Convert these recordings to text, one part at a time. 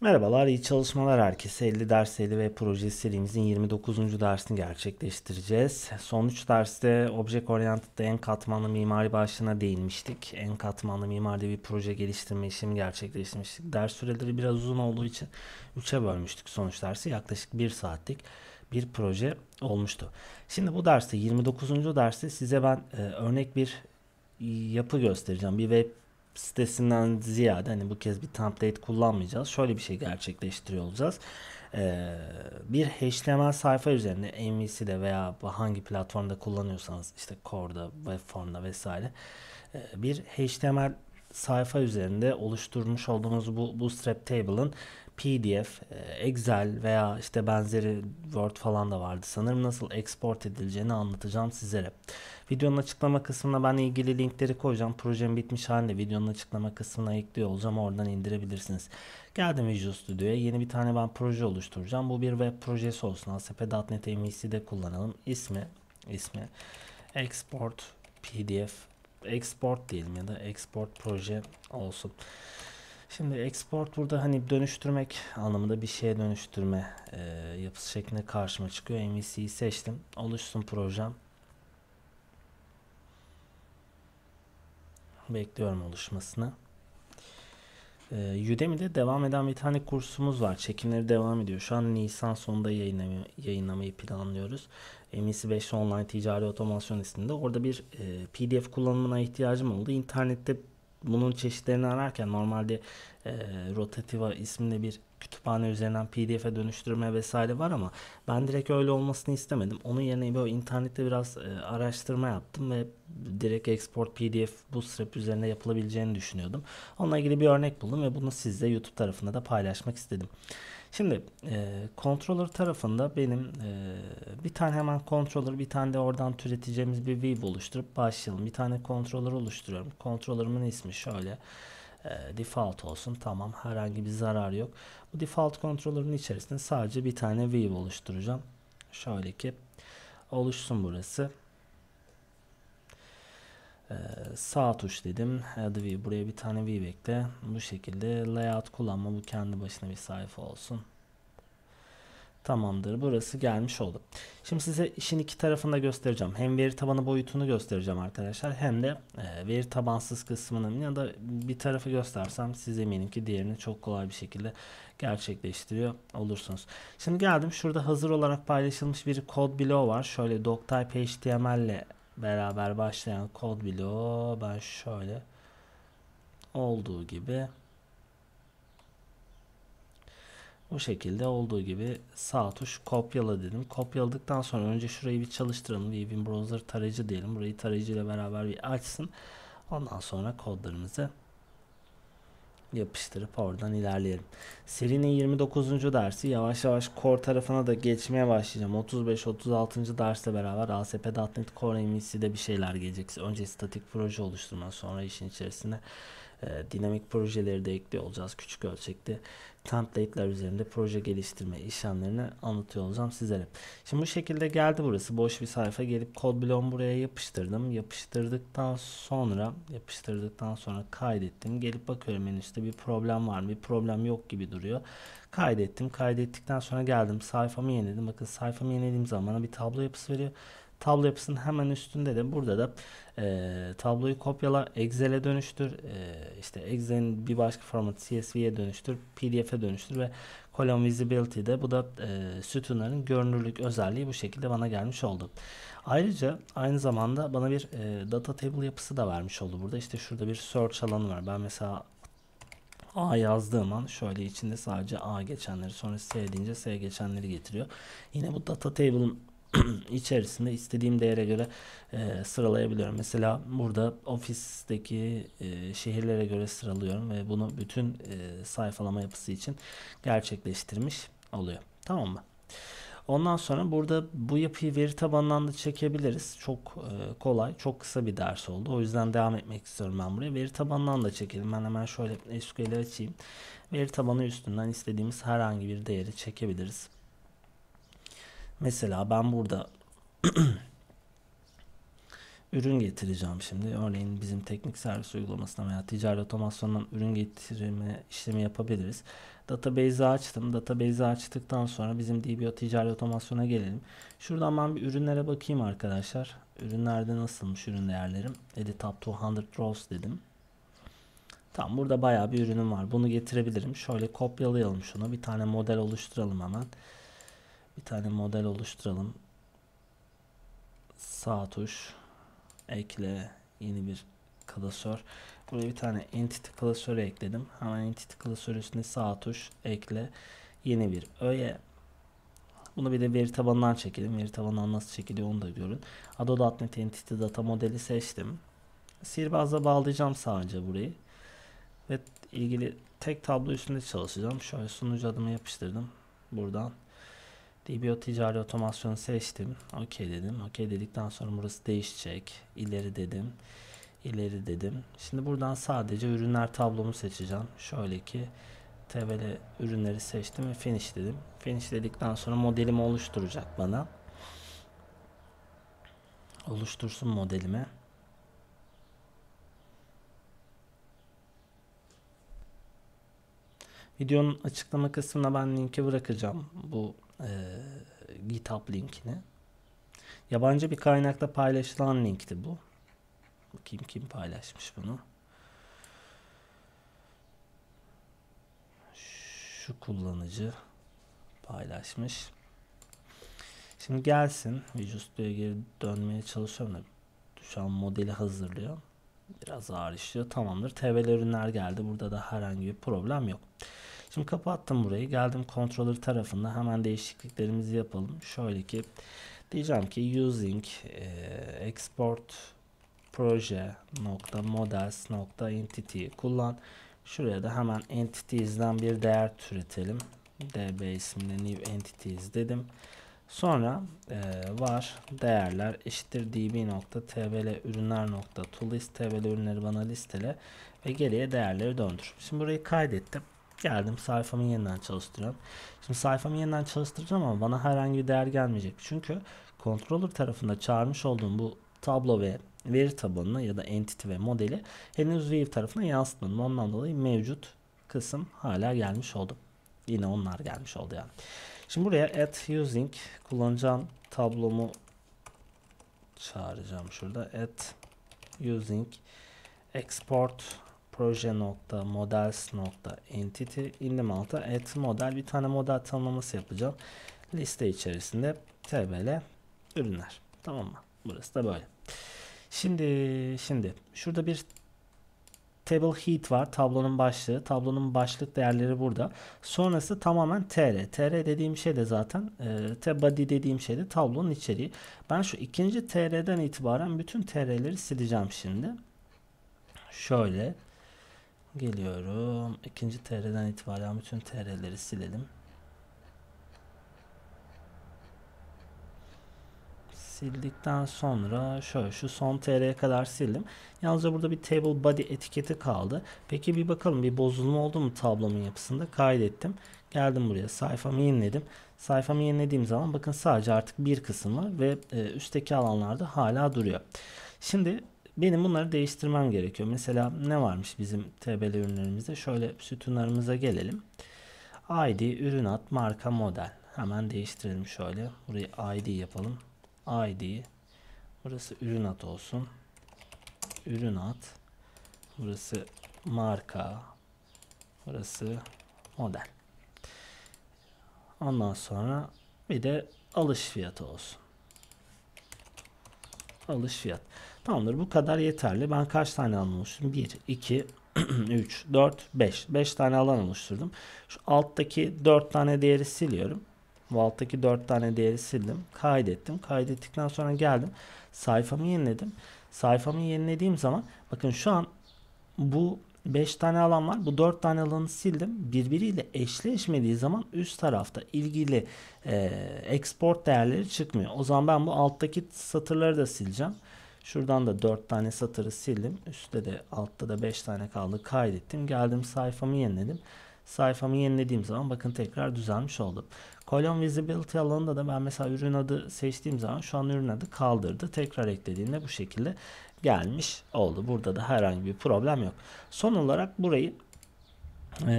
Merhabalar, iyi çalışmalar herkese. 50 ders 50 ve proje serimizin 29. dersini gerçekleştireceğiz. Son 3 derste Object Oriented'da en katmanlı mimari başlığına değinmiştik. En katmanlı mimaride bir proje geliştirme işlemi gerçekleştirmiştik. Ders süreleri biraz uzun olduğu için 3'e bölmüştük sonuç dersi. Yaklaşık 1 saatlik bir proje olmuştu. Şimdi bu derste 29. derste size ben e, örnek bir yapı göstereceğim. Bir web sitesinden ziyade hani bu kez bir template kullanmayacağız. Şöyle bir şey gerçekleştiriyor olacağız. Ee, bir HTML sayfa üzerinde MVC'de veya hangi platformda kullanıyorsanız işte Core'da, Webform'da vesaire e, bir HTML sayfa üzerinde oluşturmuş olduğunuz bu Bootstrap Table'ın PDF, e, Excel veya işte benzeri Word falan da vardı. Sanırım nasıl export edileceğini anlatacağım sizlere. Videonun açıklama kısmına ben ilgili linkleri koyacağım. Projem bitmiş halde videonun açıklama kısmına ekliyor olacağım. Oradan indirebilirsiniz. Geldim Visual Studio'ya. Yeni bir tane ben proje oluşturacağım. Bu bir web projesi olsun. ASP.NET MVC'de e kullanalım. İsmi, ismi export PDF export diyelim ya da export proje olsun. Şimdi export burada hani dönüştürmek anlamında bir şeye dönüştürme e, yapısı şeklinde karşıma çıkıyor. MVC'yi seçtim. Oluşsun projem. Bekliyorum oluşmasını. E, Udemy'de devam eden bir tane kursumuz var. Çekimleri devam ediyor. Şu an Nisan sonunda yayınlamayı, yayınlamayı planlıyoruz. MEC 5 Online Ticari Otomasyon isminde. Orada bir e, PDF kullanımına ihtiyacım oldu. İnternette bunun çeşitlerini ararken normalde e, Rotativa isimli bir kütüphane üzerinden PDF'e dönüştürme vesaire var ama ben direkt öyle olmasını istemedim. Onun yerine böyle internette biraz e, araştırma yaptım ve direkt export PDF bu strip üzerine yapılabileceğini düşünüyordum. Onunla ilgili bir örnek buldum ve bunu sizle YouTube tarafında da paylaşmak istedim. Şimdi e, controller tarafında benim e, bir tane hemen controller bir tane de oradan türeteceğimiz bir view oluşturup başlayalım. Bir tane controller oluşturuyorum. Controller'ımın ismi şöyle. Şöyle ee, default olsun. Tamam herhangi bir zarar yok. Bu default controller'ın içerisinde sadece bir tane view oluşturacağım. Şöyle ki oluşsun burası. Ee, sağ tuş dedim. Add view. Buraya bir tane view bekle. Bu şekilde layout kullanma bu kendi başına bir sayfa olsun. Tamamdır. Burası gelmiş oldu. Şimdi size işin iki tarafını da göstereceğim. Hem veri tabanı boyutunu göstereceğim arkadaşlar. Hem de e, veri tabansız kısmını ya da bir tarafı göstersem size eminim ki diğerini çok kolay bir şekilde gerçekleştiriyor olursunuz. Şimdi geldim. Şurada hazır olarak paylaşılmış bir kod bloğu var. Şöyle doctype html ile beraber başlayan kod bloğu ben şöyle olduğu gibi bu şekilde olduğu gibi sağ tuş kopyala dedim. Kopyaladıktan sonra önce şurayı bir çalıştıralım. Bir Win Browser tarayıcı diyelim. Burayı tarayıcı ile beraber bir açsın. Ondan sonra kodlarımızı yapıştırıp oradan ilerleyelim. Serinin 29. dersi yavaş yavaş core tarafına da geçmeye başlayacağım. 35-36. dersle beraber ASP.NET Core MVC'de bir şeyler gelecek. Önce statik proje oluşturma sonra işin içerisine ee, dinamik projeleri de ekliyor olacağız. Küçük ölçekte template'ler üzerinde proje geliştirme işlemlerini anlatıyor olacağım sizlere. Şimdi bu şekilde geldi burası. Boş bir sayfa gelip kod bloğumu buraya yapıştırdım. Yapıştırdıktan sonra yapıştırdıktan sonra kaydettim. Gelip bakıyorum en bir problem var mı? Bir problem yok gibi duruyor. Kaydettim. Kaydettikten sonra geldim. Sayfamı yeniledim. Bakın sayfamı yenilediğim zaman bir tablo yapısı veriyor. Tablo yapısının hemen üstünde de burada da e, tabloyu kopyala, Excel'e dönüştür. E, işte Excel'in bir başka formatı CSV'ye dönüştür, PDF'e dönüştür ve Column Visibility'de bu da e, sütunların görünürlük özelliği bu şekilde bana gelmiş oldu. Ayrıca aynı zamanda bana bir e, data table yapısı da vermiş oldu burada. işte şurada bir search alanı var. Ben mesela A yazdığım an şöyle içinde sadece A geçenleri sonra S deyince S geçenleri getiriyor. Yine bu data table'ın içerisinde istediğim değere göre e, sıralayabiliyorum. Mesela burada ofisteki e, şehirlere göre sıralıyorum ve bunu bütün e, sayfalama yapısı için gerçekleştirmiş oluyor. Tamam mı? Ondan sonra burada bu yapıyı veri tabanından da çekebiliriz. Çok e, kolay, çok kısa bir ders oldu. O yüzden devam etmek istiyorum ben buraya. Veri tabanından da çekelim. Ben hemen şöyle SQL'i açayım. Veri tabanı üstünden istediğimiz herhangi bir değeri çekebiliriz. Mesela ben burada ürün getireceğim şimdi. Örneğin bizim teknik servis uygulamasına veya ticari otomasyondan ürün getirme işlemi yapabiliriz. Database'i açtım. Database'i açtıktan sonra bizim DBO ticari otomasyona gelelim. Şuradan ben bir ürünlere bakayım arkadaşlar. Ürünlerde nasılmış ürün değerlerim? Edit up to 100 rows dedim. Tamam burada bayağı bir ürünüm var. Bunu getirebilirim. Şöyle kopyalayalım şunu. Bir tane model oluşturalım hemen. Bir tane model oluşturalım. Sağ tuş ekle yeni bir klasör. Buraya bir tane entity klasörü ekledim. Hemen entity klasörü üstüne sağ tuş ekle yeni bir öğe. Bunu bir de veri tabanından çekelim. Veri tabanından nasıl çekiliyor onu da görün. Adobe.NET Entity Data modeli seçtim. Sihirbazla bağlayacağım sadece burayı. Ve ilgili tek tablo üstünde çalışacağım. Şöyle sunucu adımı yapıştırdım. Buradan DBO ticari otomasyonu seçtim. OK dedim. OK dedikten sonra burası değişecek. İleri dedim. İleri dedim. Şimdi buradan sadece ürünler tablomu seçeceğim. Şöyle ki TVL ürünleri seçtim ve finish dedim. Finish dedikten sonra modelimi oluşturacak bana. Oluştursun modelimi. Videonun açıklama kısmına ben linki bırakacağım. Bu e, GitHub linkini. Yabancı bir kaynakta paylaşılan linkti bu. Kim kim paylaşmış bunu? Şu kullanıcı paylaşmış. Şimdi gelsin. Visual Studio'ya geri dönmeye çalışıyorum da şu an modeli hazırlıyor. Biraz ağır işliyor. Tamamdır. TV ürünler geldi. Burada da herhangi bir problem yok. Şimdi kapattım burayı. Geldim controller tarafında hemen değişikliklerimizi yapalım. Şöyle ki diyeceğim ki using e, export proje nokta models nokta entity kullan. Şuraya da hemen entities'den bir değer türetelim. db isimli new entities dedim. Sonra e, var değerler eşittir db.tbl ürünler nokta to list tbl ürünleri bana listele ve geriye değerleri döndür. Şimdi burayı kaydettim. Geldim sayfamı yeniden çalıştırıyorum. Şimdi sayfamı yeniden çalıştıracağım ama bana herhangi bir değer gelmeyecek. Çünkü controller tarafında çağırmış olduğum bu tablo ve veri tabanını ya da entity ve modeli henüz view tarafına yansıtmadım. Ondan dolayı mevcut kısım hala gelmiş oldu. Yine onlar gelmiş oldu yani. Şimdi buraya at using kullanacağım tablomu çağıracağım şurada at using export proje nokta models nokta entity indim alta et model bir tane model tanımlaması yapacağım. Liste içerisinde tbl ürünler. Tamam mı? Burası da böyle. Şimdi şimdi şurada bir table heat var. Tablonun başlığı. Tablonun başlık değerleri burada. Sonrası tamamen tr. tr dediğim şey de zaten e, body dediğim şey de tablonun içeriği. Ben şu ikinci tr'den itibaren bütün tr'leri sileceğim şimdi. Şöyle Geliyorum. ikinci TR'den itibaren bütün TR'leri silelim. sildikten sonra şöyle şu son tr'ye kadar sildim. Yalnızca burada bir table body etiketi kaldı. Peki bir bakalım bir bozulma oldu mu tablomun yapısında kaydettim. Geldim buraya sayfamı yeniledim. Sayfamı yenilediğim zaman bakın sadece artık bir kısım var ve e, üstteki alanlarda hala duruyor. Şimdi benim bunları değiştirmem gerekiyor. Mesela ne varmış bizim TBL ürünlerimizde? Şöyle sütunlarımıza gelelim. ID, ürün ad, marka, model. Hemen değiştirelim şöyle. Burayı ID yapalım. ID. Burası ürün ad olsun. Ürün ad. Burası marka. Burası model. Ondan sonra bir de alış fiyatı olsun. Alış fiyat. Tamamdır bu kadar yeterli. Ben kaç tane alan oluşturdum? 1, 2, 3, 4, 5. 5 tane alan oluşturdum. Şu alttaki 4 tane değeri siliyorum. Bu alttaki 4 tane değeri sildim. Kaydettim. Kaydettikten sonra geldim. Sayfamı yeniledim. Sayfamı yenilediğim zaman bakın şu an bu 5 tane alan var. Bu 4 tane alanı sildim. Birbiriyle eşleşmediği zaman üst tarafta ilgili e, export değerleri çıkmıyor. O zaman ben bu alttaki satırları da sileceğim. Şuradan da 4 tane satırı sildim. Üstte de altta da 5 tane kaldı. Kaydettim. Geldim sayfamı yeniledim. Sayfamı yenilediğim zaman bakın tekrar düzelmiş oldum. Column Visibility alanında da ben mesela ürün adı seçtiğim zaman şu an ürün adı kaldırdı. Tekrar eklediğimde bu şekilde gelmiş oldu. Burada da herhangi bir problem yok. Son olarak burayı e,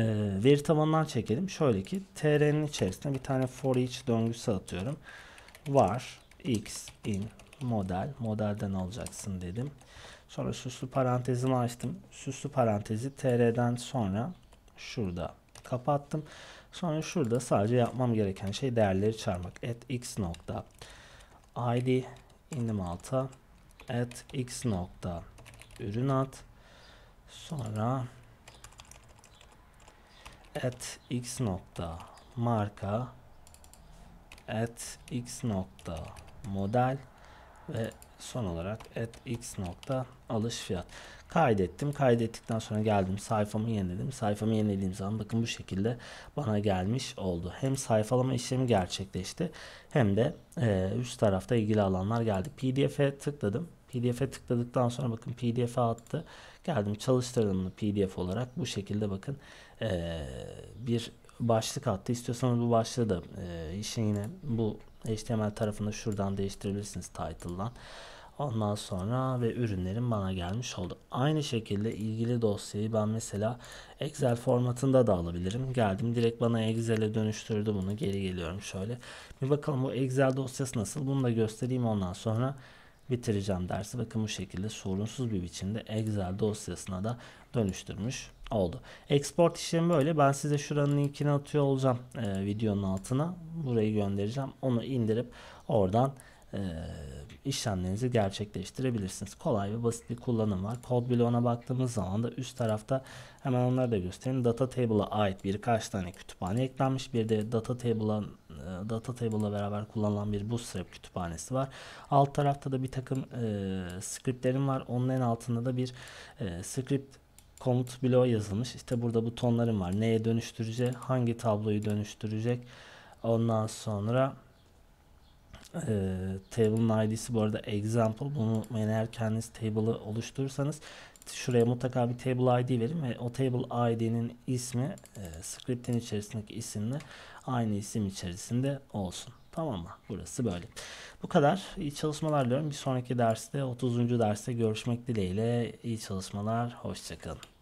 veri tabanından çekelim. Şöyle ki tr'nin içerisinde bir tane for each döngüsü atıyorum. Var x in model modelden alacaksın dedim. Sonra süslü parantezini açtım. Süslü parantezi tr'den sonra şurada kapattım. Sonra şurada sadece yapmam gereken şey değerleri çarpmak. at x nokta id indim alta at x nokta ürün at sonra at x nokta marka at x nokta model ve son olarak at x nokta alış fiyat kaydettim kaydettikten sonra geldim sayfamı yeniledim sayfamı yenilediğim zaman bakın bu şekilde bana gelmiş oldu hem sayfalama işlemi gerçekleşti hem de e, üst tarafta ilgili alanlar geldi pdf'e tıkladım PDF'e tıkladıktan sonra bakın PDF'e attı. Geldim çalıştırdım bunu PDF olarak. Bu şekilde bakın e, bir başlık attı. İstiyorsanız bu başlığı da e, işin yine bu HTML tarafında şuradan değiştirebilirsiniz title'dan. Ondan sonra ve ürünlerim bana gelmiş oldu. Aynı şekilde ilgili dosyayı ben mesela Excel formatında da alabilirim. Geldim direkt bana Excel'e dönüştürdü bunu. Geri geliyorum şöyle. Bir bakalım bu Excel dosyası nasıl? Bunu da göstereyim ondan sonra bitireceğim dersi. Bakın bu şekilde sorunsuz bir biçimde Excel dosyasına da dönüştürmüş oldu. Export işlemi böyle. Ben size şuranın linkini atıyor olacağım e, videonun altına. Burayı göndereceğim. Onu indirip oradan e, işlemlerinizi gerçekleştirebilirsiniz. Kolay ve basit bir kullanım var. Kod bloğuna baktığımız zaman da üst tarafta hemen onları da göstereyim. Data table'a ait birkaç tane kütüphane eklenmiş. Bir de data table'a e, data table'la beraber kullanılan bir bootstrap kütüphanesi var. Alt tarafta da bir takım e, scriptlerim var. Onun en altında da bir e, script komut bloğu yazılmış. İşte burada butonlarım var. Neye dönüştürecek? Hangi tabloyu dönüştürecek? Ondan sonra e, table'ın id'si bu arada example bunu unutmayın eğer kendiniz table'ı oluşturursanız şuraya mutlaka bir table id verin ve o table id'nin ismi e, script'in içerisindeki isimle aynı isim içerisinde olsun. Tamam mı? Burası böyle. Bu kadar. İyi çalışmalar diliyorum. Bir sonraki derste 30. derste görüşmek dileğiyle. İyi çalışmalar. Hoşçakalın.